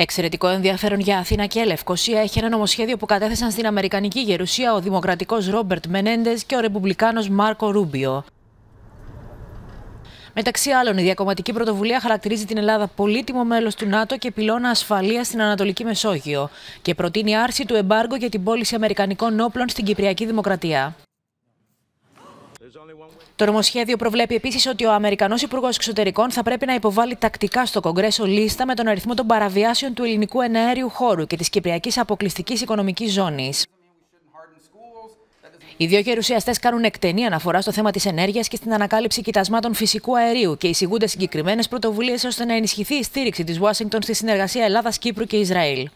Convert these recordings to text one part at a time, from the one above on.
Εξαιρετικό ενδιαφέρον για Αθήνα και Λευκοσία έχει ένα νομοσχέδιο που κατέθεσαν στην Αμερικανική Γερουσία ο Δημοκρατικός Ρόμπερτ Μενέντες και ο Ρεπουμπλικάνος Μάρκο Ρούμπιο. Μεταξύ άλλων, η διακομματική πρωτοβουλία χαρακτηρίζει την Ελλάδα πολύτιμο μέλος του ΝΑΤΟ και πυλώνα ασφαλείας στην Ανατολική Μεσόγειο και προτείνει άρση του εμπάργου για την πώληση Αμερικανικών όπλων στην Κυπριακή Δημοκρατία. Το νομοσχέδιο προβλέπει επίσης ότι ο Αμερικανός Υπουργός Εξωτερικών θα πρέπει να υποβάλει τακτικά στο Κογκρέσο λίστα με τον αριθμό των παραβιάσεων του ελληνικού εναέριου χώρου και της κυπριακής αποκλειστικής οικονομικής ζώνης. Οι δύο γερουσιαστές κάνουν εκτενή αναφορά στο θέμα της ενέργειας και στην ανακάλυψη κοιτασμάτων φυσικού αερίου και εισηγούνται συγκεκριμένες πρωτοβουλίες ώστε να ενισχυθεί η στήριξη της Ουάσιγκτον στη συνεργασία Ελλάδα, Κύπρου και Ισραήλ.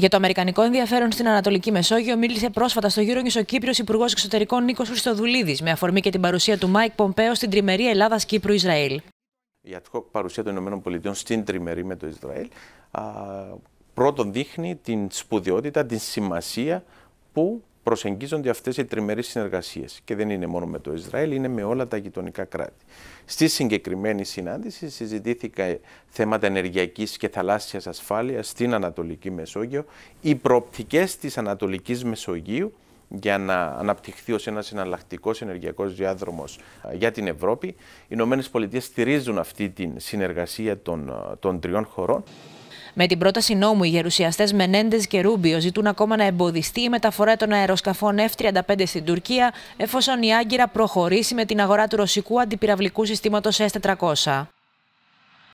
Για το Αμερικανικό ενδιαφέρον στην Ανατολική Μεσόγειο μίλησε πρόσφατα στο γύρο ο Κύπριος Υπουργός Εξωτερικών Νίκος Χρυστοδουλίδης, με αφορμή και την παρουσία του Μάικ Πομπέο στην τριμερή Ελλάδα-Κύπρου-Ισραήλ. Η παρουσία των ΗΠΑ στην τριμερή με το Ισραήλ πρώτον δείχνει την σπουδαιότητα, την σημασία που προσεγγίζονται αυτές οι τριμερείς συνεργασίες και δεν είναι μόνο με το Ισραήλ, είναι με όλα τα γειτονικά κράτη. Στη συγκεκριμένη συνάντηση συζητήθηκαν θέματα ενεργειακής και θαλάσσιας ασφάλειας στην Ανατολική Μεσόγειο, οι προοπτικές της Ανατολικής Μεσογείου για να αναπτυχθεί ως ένας εναλλακτικός ενεργειακός διάδρομος ε, για την Ευρώπη. Οι Ηνωμένες Πολιτείες στηρίζουν αυτή τη συνεργασία ε, των τριών χωρών. Με την πρόταση νόμου, οι γερουσιαστές Μενέντες και Ρούμπιο ζητούν ακόμα να εμποδιστεί η μεταφορά των αεροσκαφών F-35 στην Τουρκία, εφόσον η Άγκυρα προχωρήσει με την αγορά του ρωσικού αντιπυραυλικού συστήματος S-400.